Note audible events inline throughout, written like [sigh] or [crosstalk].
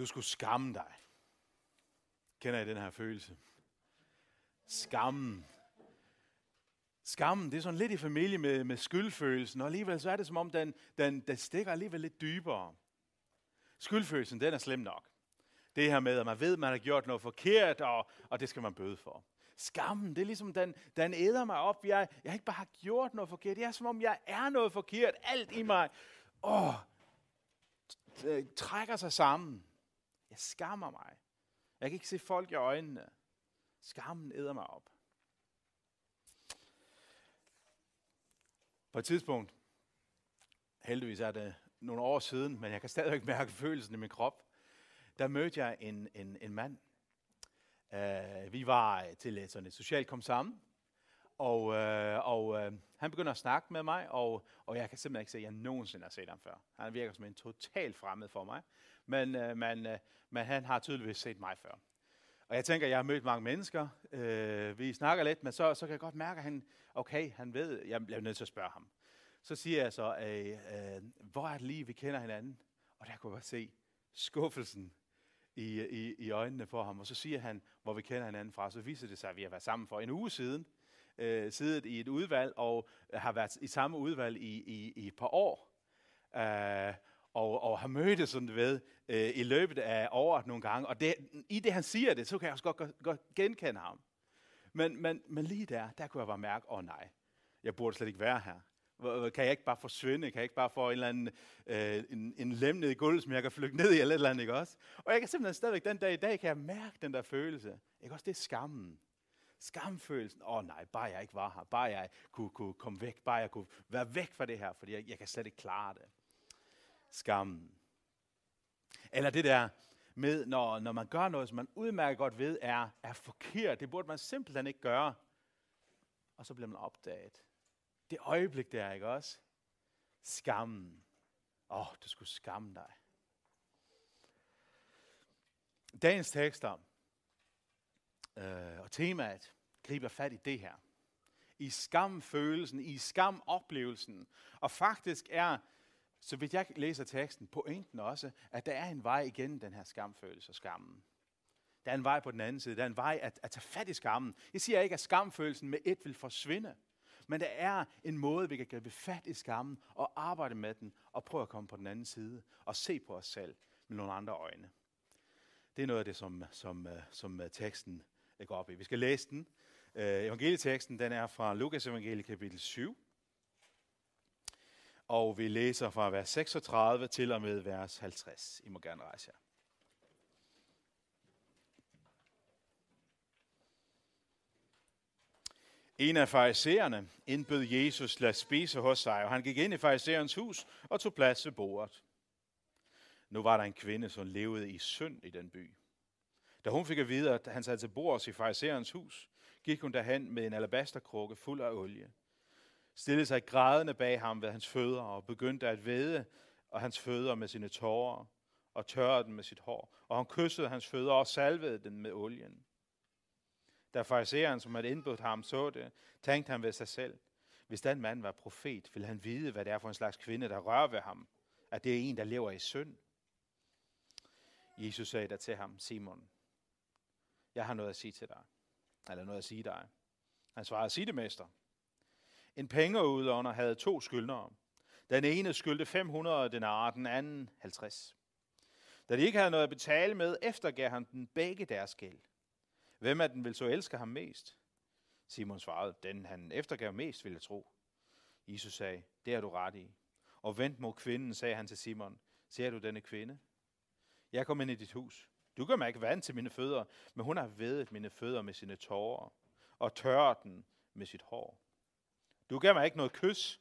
Du skulle skamme dig. Kender I den her følelse? Skammen. Skammen, det er sådan lidt i familie med, med skyldfølelsen, og alligevel så er det som om, den, den, den stikker alligevel lidt dybere. Skyldfølelsen, den er slem nok. Det her med, at man ved, at man har gjort noget forkert, og, og det skal man bøde for. Skammen, det er ligesom, den, den æder mig op. Jeg, jeg har ikke bare har gjort noget forkert. det er som om, jeg er noget forkert. Alt i mig åh, trækker sig sammen. Jeg skammer mig. Jeg kan ikke se folk i øjnene. Skammen æder mig op. På et tidspunkt, heldigvis er det nogle år siden, men jeg kan stadigvæk mærke følelsen i min krop, der mødte jeg en, en, en mand. Uh, vi var til et, sådan et socialt kom sammen, og, øh, og øh, han begynder at snakke med mig, og, og jeg kan simpelthen ikke se, at jeg nogensinde har set ham før. Han virker som en total fremmed for mig, men, øh, men, øh, men han har tydeligvis set mig før. Og jeg tænker, at jeg har mødt mange mennesker, øh, vi snakker lidt, men så, så kan jeg godt mærke, at han, okay, han ved, jeg bliver nødt til at spørge ham. Så siger jeg så, øh, øh, hvor er det lige, vi kender hinanden? Og der kunne jeg godt se skuffelsen i, i, i øjnene på ham. Og så siger han, hvor vi kender hinanden fra. Så viser det sig, at vi har været sammen for en uge siden – øh, siddet i et udvalg og har været i samme udvalg i, i, i et par år. Øh, og, og har mødt sådan ved øh, i løbet af året nogle gange. Og det, i det, han siger det, så kan jeg også godt, godt genkende ham. Men, men, men lige der, der kunne jeg bare mærke, åh oh, nej, jeg burde slet ikke være her. Kan jeg ikke bare forsvinde? Kan jeg ikke bare få en eller anden øh, en, en lem ned i gulvet, som jeg kan flygte ned i, eller et eller andet, ikke også? Og jeg kan simpelthen stadigvæk den dag i dag, kan jeg mærke den der følelse. Ikke også? Det er skammen. Skamfølelsen. Åh oh, nej, bare jeg ikke var her. Bare jeg kunne, kunne komme væk. Bare jeg kunne være væk fra det her, fordi jeg, jeg kan slet ikke klare det. Skammen. Eller det der med, når, når man gør noget, som man udmærket godt ved, er, er forkert. Det burde man simpelthen ikke gøre. Og så bliver man opdaget. Det øjeblik der, ikke også? Skammen. Åh, oh, du skulle skamme dig. Dagens tekster Øh, og temaet griber fat i det her. I skamfølelsen, i skamoplevelsen. Og faktisk er, så vidt jeg læser teksten, pointen også, at der er en vej igennem den her skamfølelse og skammen. Der er en vej på den anden side. Der er en vej at, at tage fat i skammen. Jeg siger ikke, at skamfølelsen med et vil forsvinde. Men der er en måde, vi kan gribe fat i skammen og arbejde med den og prøve at komme på den anden side og se på os selv med nogle andre øjne. Det er noget af det, som, som, øh, som øh, teksten jeg går op i. Vi skal læse den. Øh, evangelieteksten den er fra Lukas evangelie kapitel 7. Og vi læser fra vers 36 til og med vers 50. I må gerne rejse jer. En af farisæerne indbød Jesus til at spise hos sig, og han gik ind i farisæerens hus og tog plads ved bordet. Nu var der en kvinde, som levede i synd i den by. Da hun fik at vide, at han sad til bords i farisæerens hus, gik hun derhen med en alabasterkrukke fuld af olie, stillede sig grædende bag ham ved hans fødder og begyndte at væde og hans fødder med sine tårer og tørrede dem med sit hår. Og hun kyssede hans fødder og salvede dem med olien. Da fariseren, som havde indbudt ham, så det, tænkte han ved sig selv, hvis den mand var profet, ville han vide, hvad det er for en slags kvinde, der rører ved ham, at det er en, der lever i synd. Jesus sagde der til ham, Simon, jeg har noget at sige til dig. Eller noget at sige dig. Han svarede, sig det, mester. En pengeudlåner havde to skyldnere. Den ene skyldte 500 denarer, den anden 50. Da de ikke havde noget at betale med, eftergav han den begge deres gæld. Hvem af dem vil så elske ham mest? Simon svarede, den han eftergav mest, ville jeg tro. Jesus sagde, det er du ret i. Og vent mod kvinden, sagde han til Simon. Ser du denne kvinde? Jeg kom ind i dit hus. Du gør mig ikke vand til mine fødder, men hun har vedet mine fødder med sine tårer og tørret den med sit hår. Du gav mig ikke noget kys,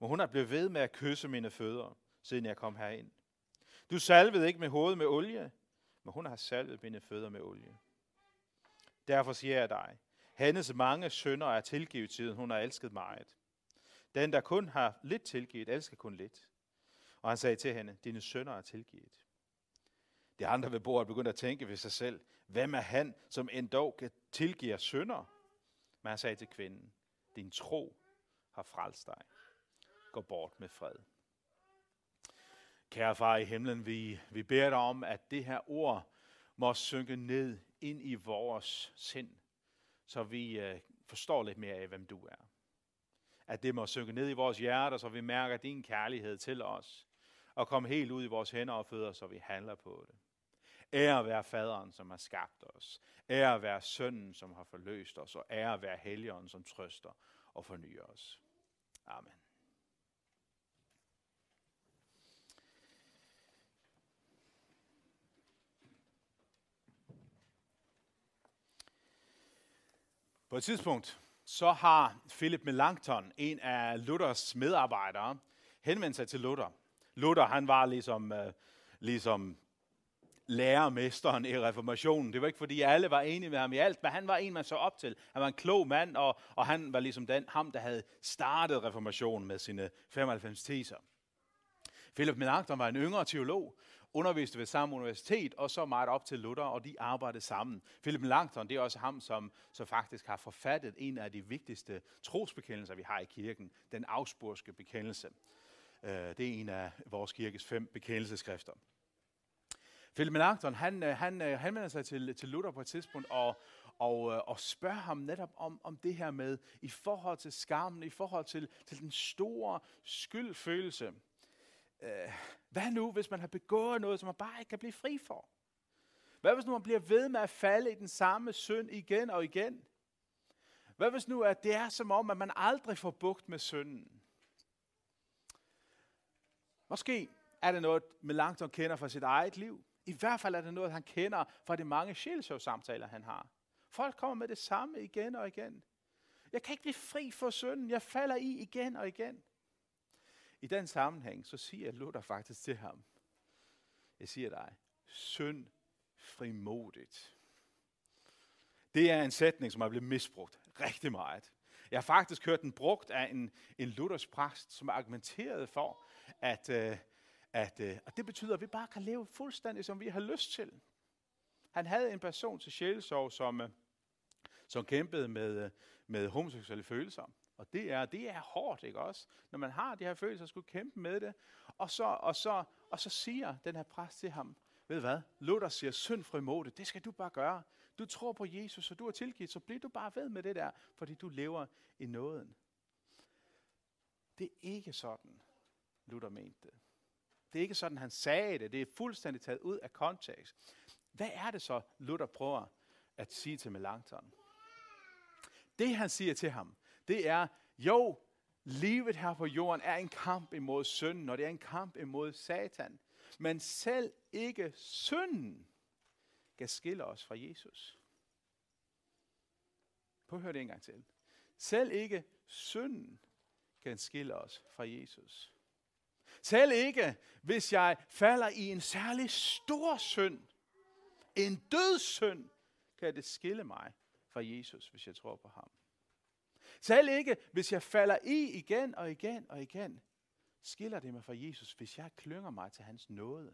men hun har blevet ved med at kysse mine fødder, siden jeg kom herind. Du salvede ikke med hovedet med olie, men hun har salvet mine fødder med olie. Derfor siger jeg dig, hendes mange sønder er tilgivet, siden hun har elsket meget. Den, der kun har lidt tilgivet, elsker kun lidt. Og han sagde til hende, dine sønder er tilgivet. De andre ved bordet begyndte at tænke ved sig selv, hvem er han, som endog kan tilgive synder? Men han sagde til kvinden, din tro har frelst dig. Gå bort med fred. Kære far i himlen, vi, vi beder dig om, at det her ord må synke ned ind i vores sind, så vi øh, forstår lidt mere af, hvem du er. At det må synke ned i vores hjerter, så vi mærker din kærlighed til os, og komme helt ud i vores hænder og fødder, så vi handler på det. Ære være faderen, som har skabt os. Ære være sønnen, som har forløst os. Og ære være helligånden, som trøster og fornyer os. Amen. På et tidspunkt, så har Philip Melanchthon, en af Luthers medarbejdere, henvendt sig til Luther. Luther, han var ligesom, øh, ligesom lærermesteren i reformationen. Det var ikke, fordi alle var enige med ham i alt, men han var en, man så op til. Han var en klog mand, og, og han var ligesom den, ham, der havde startet reformationen med sine 95 teser. Philip Melanchthon var en yngre teolog, underviste ved samme universitet, og så meget op til Luther, og de arbejdede sammen. Philip Melanchthon, det er også ham, som så faktisk har forfattet en af de vigtigste trosbekendelser, vi har i kirken, den afspurske bekendelse. Øh, det er en af vores kirkes fem bekendelseskrifter. Melanchthon, han, øh, han henvender øh, sig til, til Luther på et tidspunkt og, og, øh, og spørger ham netop om, om det her med i forhold til skammen, i forhold til, til den store skyldfølelse. Øh, hvad nu, hvis man har begået noget, som man bare ikke kan blive fri for? Hvad hvis nu man bliver ved med at falde i den samme synd igen og igen? Hvad hvis nu, at det er som om, at man aldrig får bugt med synden? Måske er det noget, Melanchthon kender fra sit eget liv. I hvert fald er det noget, han kender fra de mange sjælsøvsamtaler, han har. Folk kommer med det samme igen og igen. Jeg kan ikke blive fri for synden. Jeg falder i igen og igen. I den sammenhæng, så siger Luther faktisk til ham, jeg siger dig, synd frimodigt. Det er en sætning, som er blevet misbrugt rigtig meget. Jeg har faktisk hørt den brugt af en, en Luthers præst, som argumenterede for, at, øh, at, øh, og det betyder, at vi bare kan leve fuldstændig, som vi har lyst til. Han havde en person til sjælesorg, som, øh, som kæmpede med, øh, med homoseksuelle følelser. Og det er, det er hårdt, ikke også? Når man har de her følelser, skulle kæmpe med det. Og så, og så, og så siger den her præst til ham, ved hvad? Luther siger, synd fri det, det skal du bare gøre. Du tror på Jesus, og du er tilgivet, så bliver du bare ved med det der, fordi du lever i nåden. Det er ikke sådan, Luther mente det. Det er ikke sådan, han sagde det. Det er fuldstændig taget ud af kontekst. Hvad er det så, Luther prøver at sige til Melanchthon? Det han siger til ham, det er, jo, livet her på jorden er en kamp imod synden, og det er en kamp imod satan. Men selv ikke synden kan skille os fra Jesus. Prøv at høre det en gang til. Selv ikke synden kan skille os fra Jesus. Selv ikke, hvis jeg falder i en særlig stor synd, en dødssynd, kan det skille mig fra Jesus, hvis jeg tror på ham. Selv ikke, hvis jeg falder i igen og igen og igen, skiller det mig fra Jesus, hvis jeg klynger mig til hans nåde.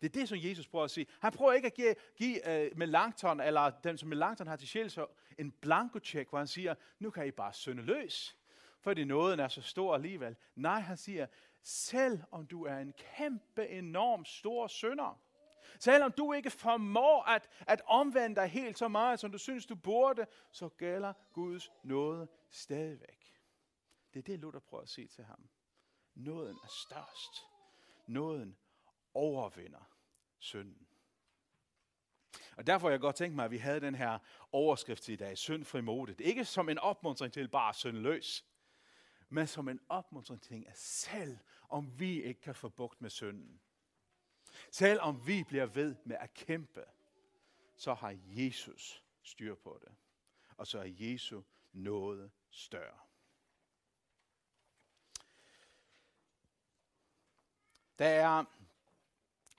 Det er det, som Jesus prøver at sige. Han prøver ikke at give, give uh, Melanchthon, eller dem, som Melanchthon har til sjæl, så en blanko-check, hvor han siger, nu kan I bare synde løs, fordi nåden er så stor alligevel. Nej, han siger, selv om du er en kæmpe, enorm stor synder. Selvom du ikke formår at, at omvende dig helt så meget, som du synes, du burde, så gælder Guds nåde stadigvæk. Det er det, Luther prøver at sige til ham. Nåden er størst. Nåden overvinder synden. Og derfor har jeg godt tænkt mig, at vi havde den her overskrift i dag, synd fri ikke som en opmuntring til bare syndløs, men som en ting, at selv, om vi ikke kan få bugt med synden. Selv om vi bliver ved med at kæmpe, så har Jesus styr på det. Og så er Jesu noget større. Der er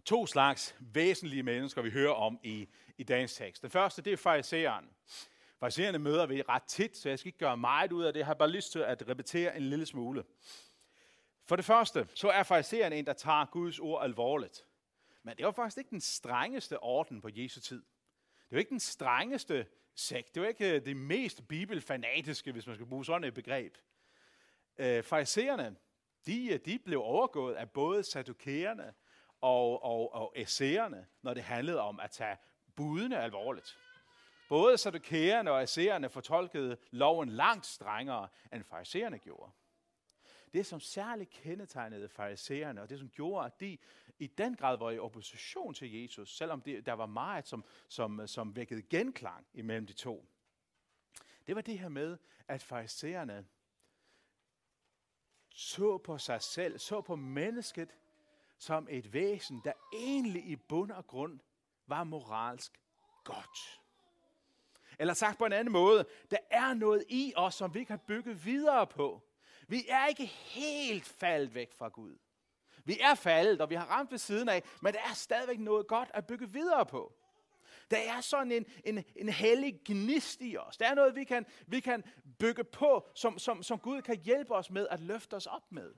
to slags væsentlige mennesker, vi hører om i, i dagens tekst. Den første, det er fariseren. Farserende møder vi ret tit, så jeg skal ikke gøre meget ud af det. Jeg har bare lyst til at repetere en lille smule. For det første, så er fariseren en, der tager Guds ord alvorligt. Men det var faktisk ikke den strengeste orden på Jesu tid. Det var ikke den strengeste sekt. Det var ikke øh, det mest bibelfanatiske, hvis man skal bruge sådan et begreb. Øh, Farisererne, de, øh, de blev overgået af både sadukerende og, og, og esserne, når det handlede om at tage budene alvorligt. Både så kærende og asererne fortolkede loven langt strengere, end farisererne gjorde. Det, som særligt kendetegnede farisererne, og det, som gjorde, at de i den grad var i opposition til Jesus, selvom det, der var meget, som, som, som vækkede genklang imellem de to, det var det her med, at farisæerne så på sig selv, så på mennesket som et væsen, der egentlig i bund og grund var moralsk godt. Eller sagt på en anden måde, der er noget i os, som vi kan bygge videre på. Vi er ikke helt faldet væk fra Gud. Vi er faldet, og vi har ramt ved siden af, men der er stadigvæk noget godt at bygge videre på. Der er sådan en, en, en hellig gnist i os. Der er noget, vi kan, vi kan bygge på, som, som, som Gud kan hjælpe os med at løfte os op med.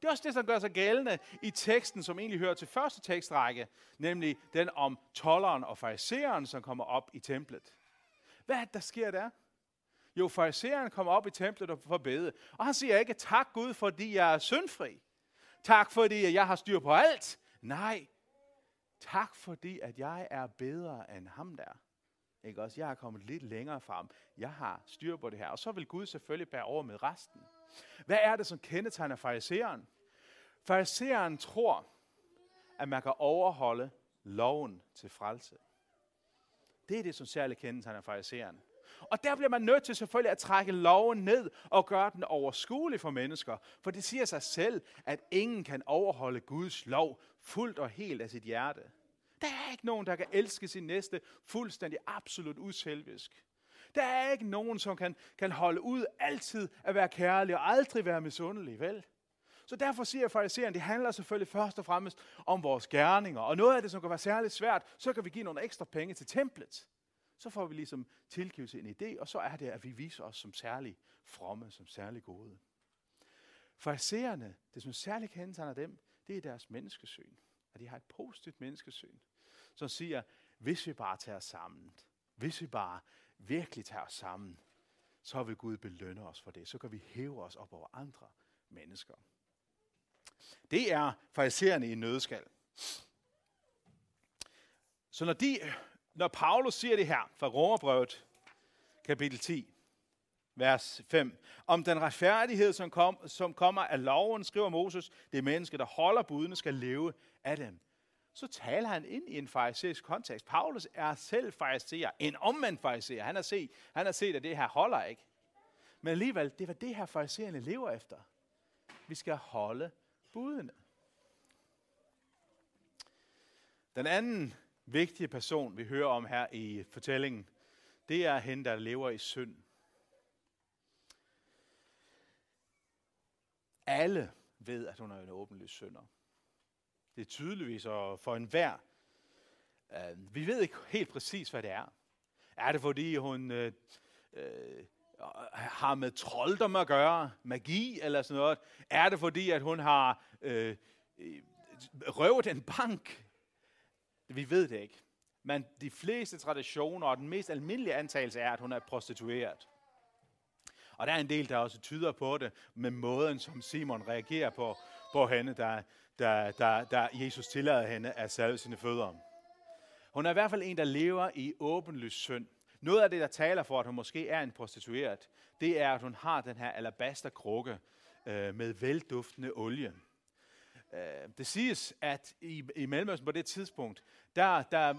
Det er også det, som gør sig gældende i teksten, som egentlig hører til første tekstrække, nemlig den om tolleren og fariseren, som kommer op i templet. Hvad er det, der sker der? Jo, fariseren kommer op i templet og får bede. Og han siger ikke, tak Gud, fordi jeg er syndfri. Tak fordi jeg har styr på alt. Nej, tak fordi at jeg er bedre end ham der. Ikke også? Jeg er kommet lidt længere frem. Jeg har styr på det her. Og så vil Gud selvfølgelig bære over med resten. Hvad er det, som kendetegner fariseren? Fariseren tror, at man kan overholde loven til frelse. Det er det, som særligt kendetegner fariseren. Og der bliver man nødt til selvfølgelig at trække loven ned og gøre den overskuelig for mennesker. For det siger sig selv, at ingen kan overholde Guds lov fuldt og helt af sit hjerte. Der er ikke nogen, der kan elske sin næste fuldstændig absolut uselvisk. Der er ikke nogen, som kan, kan holde ud altid at være kærlig og aldrig være misundelig, vel? Så derfor siger fariseren, det handler selvfølgelig først og fremmest om vores gerninger. Og noget af det, som kan være særligt svært, så kan vi give nogle ekstra penge til templet. Så får vi ligesom tilgivet en idé, og så er det, at vi viser os som særlig fromme, som særlig gode. Farisererne, det som særligt kendetegner dem, det er deres menneskesyn. At de har et positivt menneskesyn, som siger, hvis vi bare tager sammen, hvis vi bare virkelig tager os sammen, så vil Gud belønne os for det. Så kan vi hæve os op over andre mennesker. Det er farisererne i nødskal. Så når, de, når Paulus siger det her fra Romerbrevet, kapitel 10, vers 5. Om den retfærdighed, som, kom, som kommer af loven, skriver Moses, det menneske, der holder budene, skal leve af dem så taler han ind i en farisæisk kontekst. Paulus er selv fariseer, en omvendt fariseer. Han har set, han har set, at det her holder ikke. Men alligevel, det var det her farisæerne lever efter. Vi skal holde budene. Den anden vigtige person, vi hører om her i fortællingen, det er hende, der lever i synd. Alle ved, at hun er en åbenlyst synder. Det er tydeligvis og for enhver. Øh, vi ved ikke helt præcis, hvad det er. Er det, fordi hun øh, øh, har med trolddom at gøre, magi eller sådan noget? Er det, fordi at hun har øh, røvet en bank? Vi ved det ikke. Men de fleste traditioner og den mest almindelige antagelse er, at hun er prostitueret. Og der er en del, der også tyder på det med måden, som Simon reagerer på hvor henne, der, der, der, der Jesus tillader hende at salve sine fødder. Hun er i hvert fald en, der lever i åbenlys synd. Noget af det, der taler for, at hun måske er en prostitueret, det er, at hun har den her alabasterkrukke øh, med velduftende olie. Øh, det siges, at i, i Mellemøsten på det tidspunkt, der, der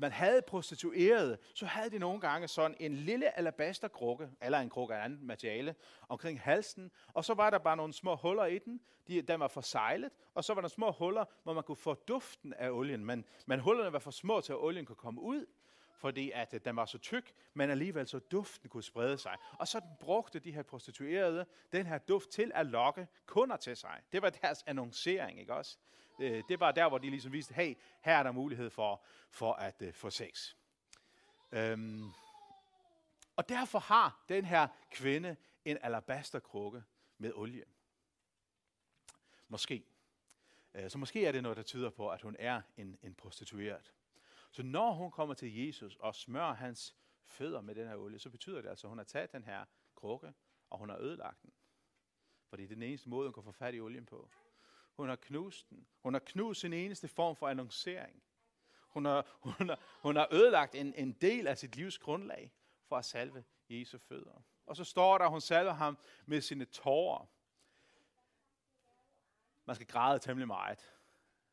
man havde prostitueret, så havde de nogle gange sådan en lille alabasterkrukke, eller en krukke af andet materiale, omkring halsen, og så var der bare nogle små huller i den, de, den var forsejlet, og så var der små huller, hvor man kunne få duften af olien, men, men hullerne var for små til, at olien kunne komme ud, fordi at øh, den var så tyk, men alligevel så duften kunne sprede sig. Og så brugte de her prostituerede den her duft til at lokke kunder til sig. Det var deres annoncering, ikke også? Øh, det var der, hvor de ligesom viste, hey, her er der mulighed for, for at øh, få sex. Øhm. Og derfor har den her kvinde en alabasterkrukke med olie. Måske. Så måske er det noget, der tyder på, at hun er en, en prostitueret. Så når hun kommer til Jesus og smører hans fødder med den her olie, så betyder det altså, at hun har taget den her krukke, og hun har ødelagt den. Fordi det er den eneste måde, hun kan få fat i olien på. Hun har knust den. Hun har knust sin eneste form for annoncering. Hun har, [laughs] hun har, hun har ødelagt en, en del af sit livs grundlag for at salve Jesu fødder. Og så står der, at hun salver ham med sine tårer. Man skal græde temmelig meget,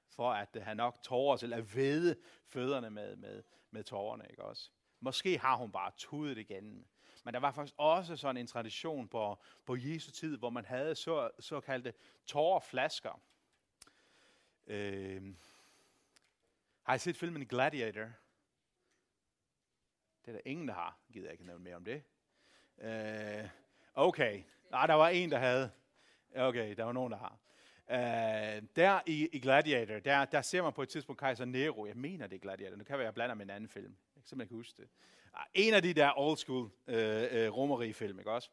for at han nok tårer til at vede fødderne med, med, med tårerne, ikke også? Måske har hun bare tudet igen. Men der var faktisk også sådan en tradition på, på Jesu tid, hvor man havde så, såkaldte tårerflasker. Øh, har I set filmen Gladiator? Det er der ingen, der har. Jeg gider ikke nævne mere om det. Øh, okay. Nej, der var en, der havde. Okay, der var nogen, der har. Uh, der i, i Gladiator, der, der ser man på et tidspunkt kejser Nero. Jeg mener, det er Gladiator. Nu kan være, jeg blander med en anden film. Jeg kan simpelthen ikke huske det. Ah, en af de der old school uh, øh, uh, øh, romerige film, ikke også?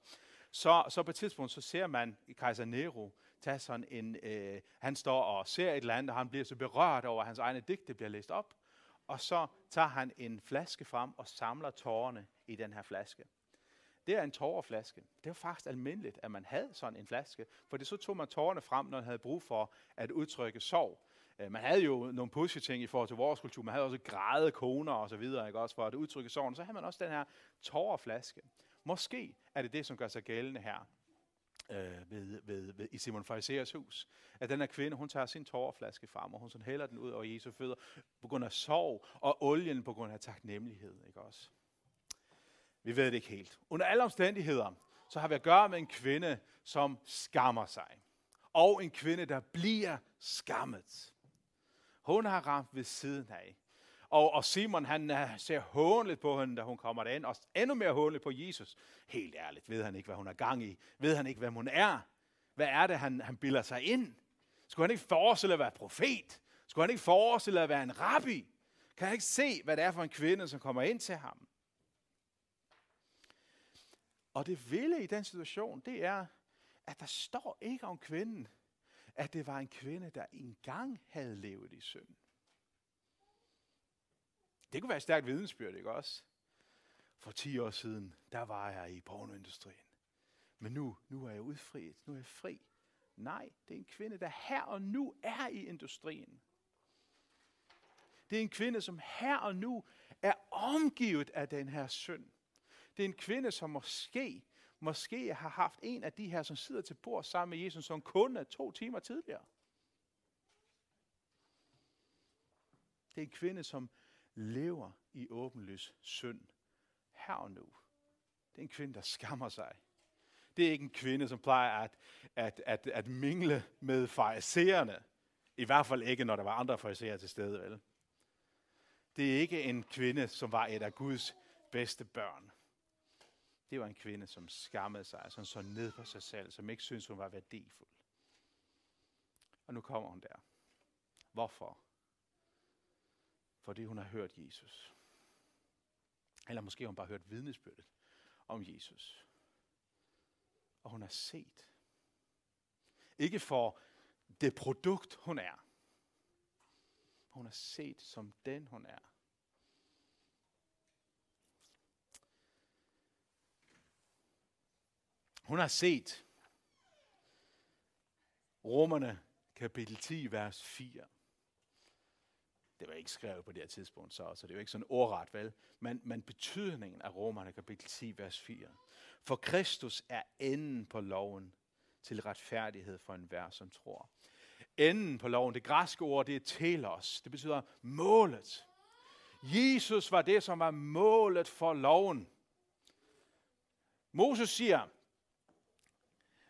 Så, så på et tidspunkt, så ser man kejser Nero tage sådan en... Uh, han står og ser et land, og han bliver så berørt over, at hans egne digte bliver læst op. Og så tager han en flaske frem og samler tårerne i den her flaske det er en tårerflaske. Det var faktisk almindeligt, at man havde sådan en flaske, for det så tog man tårerne frem, når man havde brug for at udtrykke sorg. Øh, man havde jo nogle pushy-ting i forhold til vores kultur. Man havde også græde koner og så videre, ikke? også for at udtrykke sorgen. Så havde man også den her tårerflaske. Måske er det det, som gør sig gældende her øh, ved, ved, ved, i Simon Fariseers hus. At den her kvinde, hun tager sin tårerflaske frem, og hun sådan hælder den ud over Jesu fødder på grund af sorg, og olien på grund af taknemmelighed. Ikke også? Vi ved det ikke helt. Under alle omstændigheder, så har vi at gøre med en kvinde, som skammer sig. Og en kvinde, der bliver skammet. Hun har ramt ved siden af. Og, og Simon, han øh, ser hånligt på hende, da hun kommer derind, og endnu mere hånligt på Jesus. Helt ærligt, ved han ikke, hvad hun er gang i? Ved han ikke, hvad hun er? Hvad er det, han, han bilder sig ind? Skulle han ikke forestille at være profet? Skulle han ikke forestille at være en rabbi? Kan han ikke se, hvad det er for en kvinde, som kommer ind til ham? Og det vilde i den situation, det er, at der står ikke om kvinden, at det var en kvinde, der engang havde levet i synd. Det kunne være et stærkt vidensbyrd, ikke også? For 10 år siden, der var jeg i pornoindustrien. Men nu, nu er jeg udfriet. Nu er jeg fri. Nej, det er en kvinde, der her og nu er i industrien. Det er en kvinde, som her og nu er omgivet af den her synd. Det er en kvinde, som måske, måske har haft en af de her, som sidder til bord sammen med Jesus, som kunde to timer tidligere. Det er en kvinde, som lever i åbenløs synd her og nu. Det er en kvinde, der skammer sig. Det er ikke en kvinde, som plejer at, at, at, at mingle med farisererne. I hvert fald ikke, når der var andre fariserer til stede. Vel? Det er ikke en kvinde, som var et af Guds bedste børn det var en kvinde, som skammede sig, altså, som så ned på sig selv, som ikke syntes, hun var værdifuld. Og nu kommer hun der. Hvorfor? Fordi hun har hørt Jesus. Eller måske har hun bare hørt vidnesbyrdet om Jesus. Og hun har set. Ikke for det produkt, hun er. Hun har set som den, hun er. Hun har set Romerne kapitel 10, vers 4. Det var ikke skrevet på det her tidspunkt, så, så det er jo ikke sådan ordret, vel? Men, men betydningen af Romerne kapitel 10, vers 4. For Kristus er enden på loven til retfærdighed for enhver, som tror. Enden på loven, det græske ord, det er telos. Det betyder målet. Jesus var det, som var målet for loven. Moses siger,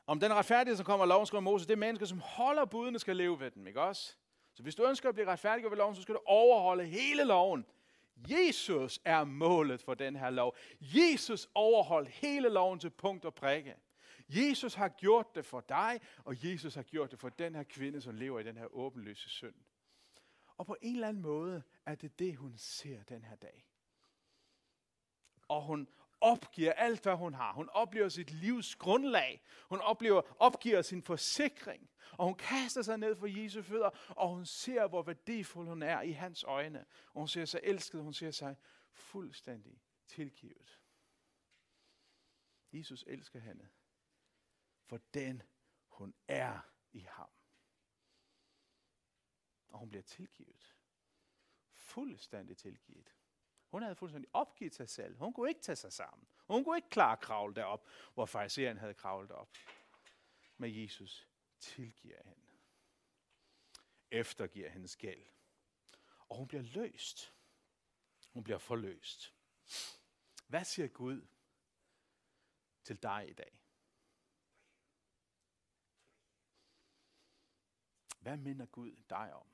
om den retfærdighed, som kommer af loven, skriver Moses, det er mennesker, som holder budene, skal leve ved dem, ikke også? Så hvis du ønsker at blive retfærdig ved loven, så skal du overholde hele loven. Jesus er målet for den her lov. Jesus overholdt hele loven til punkt og prikke. Jesus har gjort det for dig, og Jesus har gjort det for den her kvinde, som lever i den her åbenløse synd. Og på en eller anden måde er det det, hun ser den her dag. Og hun, opgiver alt, hvad hun har. Hun oplever sit livs grundlag. Hun oplever, opgiver sin forsikring. Og hun kaster sig ned for Jesu fødder, og hun ser, hvor værdifuld hun er i hans øjne. Og hun ser sig elsket, hun ser sig fuldstændig tilgivet. Jesus elsker hende for den, hun er i ham. Og hun bliver tilgivet. Fuldstændig tilgivet. Hun havde fuldstændig opgivet sig selv. Hun kunne ikke tage sig sammen. Hun kunne ikke klare at kravle derop, hvor fariseren havde kravlet op. Men Jesus tilgiver hende. Eftergiver hendes gæld. Og hun bliver løst. Hun bliver forløst. Hvad siger Gud til dig i dag? Hvad minder Gud dig om?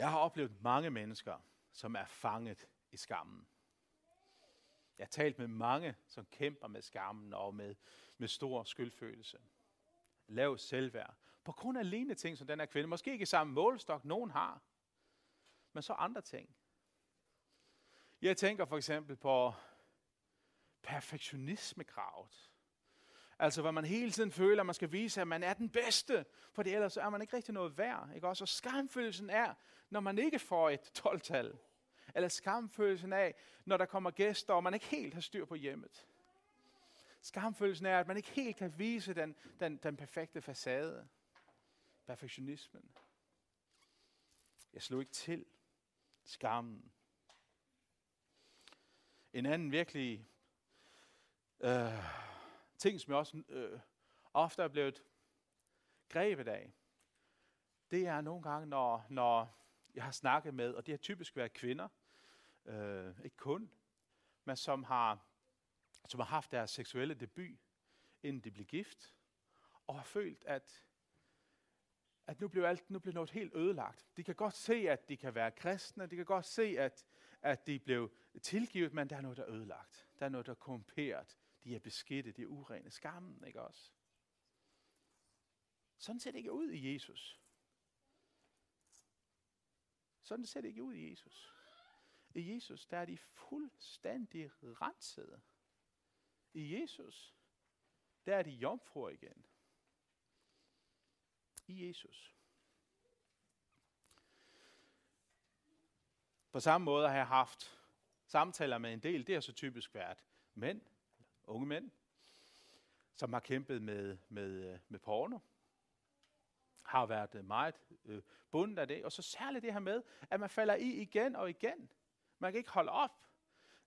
Jeg har oplevet mange mennesker, som er fanget i skammen. Jeg har talt med mange, som kæmper med skammen og med, med stor skyldfølelse. Lav selvværd. På grund af alene ting, som den her kvinde, måske ikke samme målstok, nogen har, men så andre ting. Jeg tænker for eksempel på perfektionismekravet. Altså, hvor man hele tiden føler, at man skal vise, at man er den bedste, for ellers er man ikke rigtig noget værd. Ikke? Også, og skamfølelsen er, når man ikke får et 12-tal. [laughs] Eller skamfølelsen af, når der kommer gæster, og man ikke helt har styr på hjemmet. Skamfølelsen af, at man ikke helt kan vise den, den, den perfekte facade. Perfektionismen. Jeg slog ikke til. Skammen. En anden virkelig øh, ting, som jeg også øh, ofte er blevet grebet af, det er nogle gange, når, når jeg har snakket med, og det har typisk været kvinder, øh, ikke kun, men som har, som har haft deres seksuelle debut, inden de blev gift, og har følt, at, at nu blev alt nu blev noget helt ødelagt. De kan godt se, at de kan være kristne, de kan godt se, at, at de blev tilgivet, men der er noget, der er ødelagt. Der er noget, der er korrumperet. De er beskidte, de er urene. Skammen, ikke også? Sådan ser det ikke ud i Jesus. Sådan ser det ikke ud i Jesus. I Jesus, der er de fuldstændig rensede. I Jesus, der er de jomfruer igen. I Jesus. På samme måde har jeg haft samtaler med en del, det har så typisk været mænd, unge mænd, som har kæmpet med, med, med porno har været øh, meget øh, bundet af det. Og så særligt det her med, at man falder i igen og igen. Man kan ikke holde op.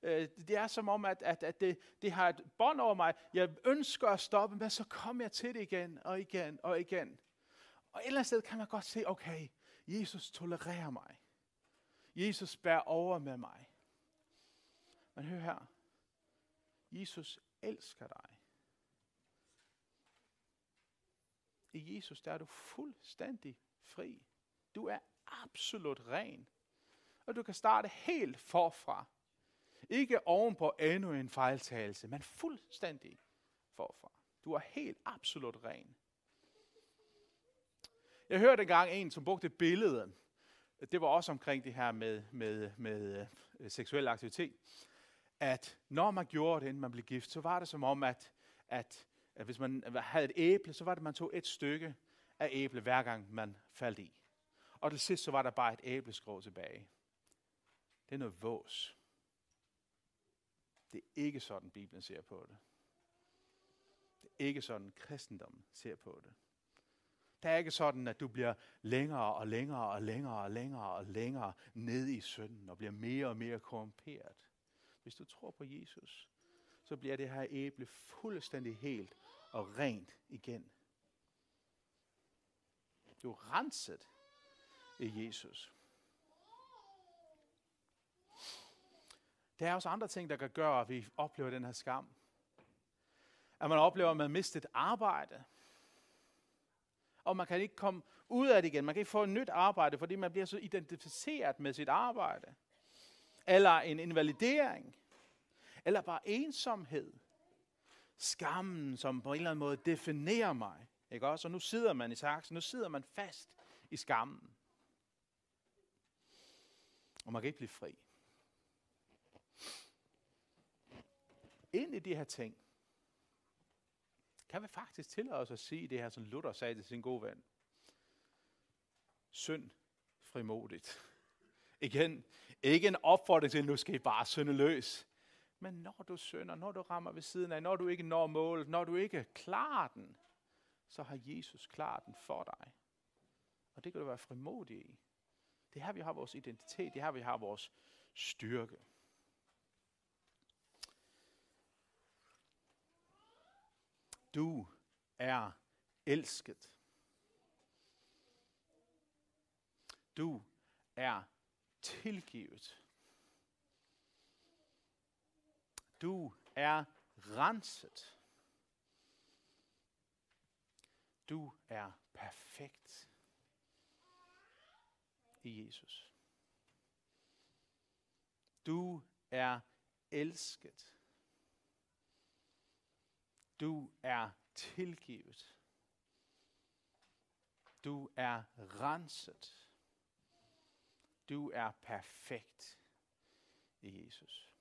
Øh, det er som om, at, at, at det, det har et bånd over mig. Jeg ønsker at stoppe, men så kommer jeg til det igen og igen og igen. Og et eller andet sted kan man godt se, okay, Jesus tolererer mig. Jesus bærer over med mig. Men hør her. Jesus elsker dig. i Jesus, der er du fuldstændig fri. Du er absolut ren. Og du kan starte helt forfra. Ikke ovenpå endnu en fejltagelse, men fuldstændig forfra. Du er helt absolut ren. Jeg hørte engang en, som brugte billedet. Det var også omkring det her med, med, med øh, seksuel aktivitet. At når man gjorde det, inden man blev gift, så var det som om, at, at at hvis man havde et æble, så var det, man tog et stykke af æble, hver gang man faldt i. Og til sidst, så var der bare et æbleskrå tilbage. Det er noget vås. Det er ikke sådan, Bibelen ser på det. Det er ikke sådan, kristendommen ser på det. Det er ikke sådan, at du bliver længere og længere og længere og længere og længere ned i synden og bliver mere og mere korrumperet. Hvis du tror på Jesus, så bliver det her æble fuldstændig helt og rent igen. Du er renset i Jesus. Der er også andre ting, der kan gøre, at vi oplever den her skam. At man oplever, at man mister et arbejde. Og man kan ikke komme ud af det igen. Man kan ikke få et nyt arbejde, fordi man bliver så identificeret med sit arbejde. Eller en invalidering. Eller bare ensomhed skammen, som på en eller anden måde definerer mig. Ikke også? Og nu sidder man i saksen, nu sidder man fast i skammen. Og man kan ikke blive fri. Ind i de her ting, kan vi faktisk tillade os at sige det her, som Luther sagde til sin gode ven. Synd frimodigt. Igen, ikke en opfordring til, at nu skal I bare synde løs. Men når du sønder, når du rammer ved siden af, når du ikke når målet, når du ikke klarer den, så har Jesus klaret den for dig. Og det kan du være frimodig i. Det er her, vi har vores identitet. Det er her, vi har vores styrke. Du er elsket. Du er tilgivet. du er renset. Du er perfekt i Jesus. Du er elsket. Du er tilgivet. Du er renset. Du er perfekt i Jesus.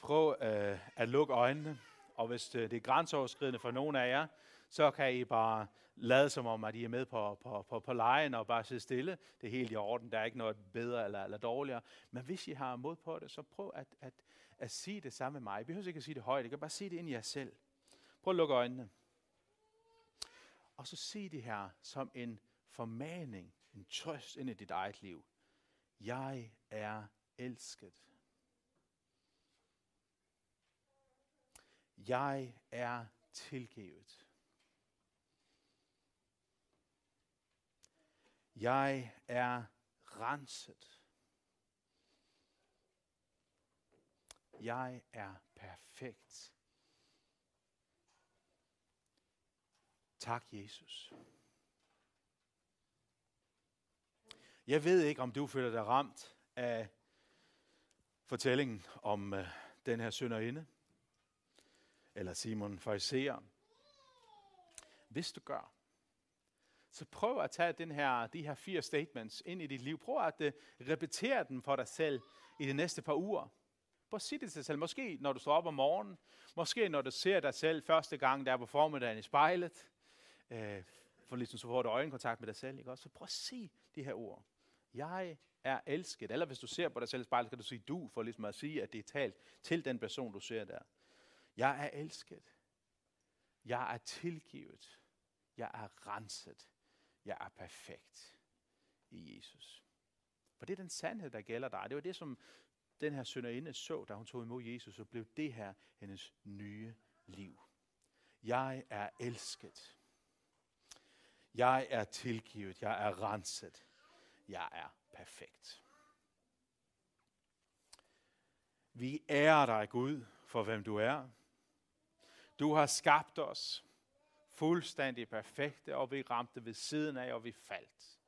Prøv øh, at lukke øjnene, og hvis øh, det er grænseoverskridende for nogen af jer, så kan I bare lade som om, at I er med på, på, på, på lejen og bare sidde stille. Det er helt i orden, der er ikke noget bedre eller, eller dårligere. Men hvis I har mod på det, så prøv at, at, at sige det samme med mig. I behøver ikke at sige det højt, I kan bare sige det ind i jer selv. Prøv at lukke øjnene. Og så sig det her som en formaning, en trøst ind i dit eget liv. Jeg er elsket. Jeg er tilgivet. Jeg er renset. Jeg er perfekt. Tak, Jesus. Jeg ved ikke, om du føler dig ramt af fortællingen om øh, den her sønderinde eller Simon Fariseer. Hvis du gør, så prøv at tage den her, de her fire statements ind i dit liv. Prøv at uh, repetere dem for dig selv i de næste par uger. Prøv at sige det til dig selv. Måske når du står op om morgenen. Måske når du ser dig selv første gang der på formiddagen i spejlet. Øh, for ligesom så får du øjenkontakt med dig selv. Ikke? Så prøv at sige de her ord. Jeg er elsket. Eller hvis du ser på dig selv i spejlet, kan du sige du, for ligesom at sige, at det er talt til den person, du ser der. Jeg er elsket. Jeg er tilgivet. Jeg er renset. Jeg er perfekt i Jesus. For det er den sandhed, der gælder dig. Det var det, som den her sønderinde så, da hun tog imod Jesus, så blev det her hendes nye liv. Jeg er elsket. Jeg er tilgivet. Jeg er renset. Jeg er perfekt. Vi ærer dig, Gud, for hvem du er. Du har skabt os fuldstændig perfekte, og vi ramte ved siden af, og vi faldt.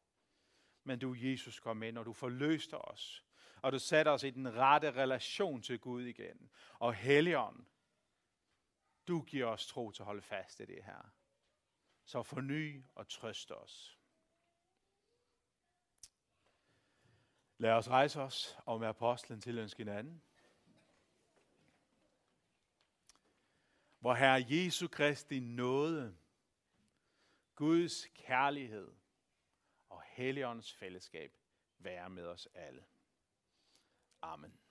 Men du, Jesus, kom ind, og du forløste os, og du satte os i den rette relation til Gud igen. Og Helligånden, du giver os tro til at holde fast i det her. Så forny og trøst os. Lad os rejse os og med apostlen tilønske hinanden. Hvor Herre Jesu Kristi nåde, Guds kærlighed og Helligåndens fællesskab være med os alle. Amen.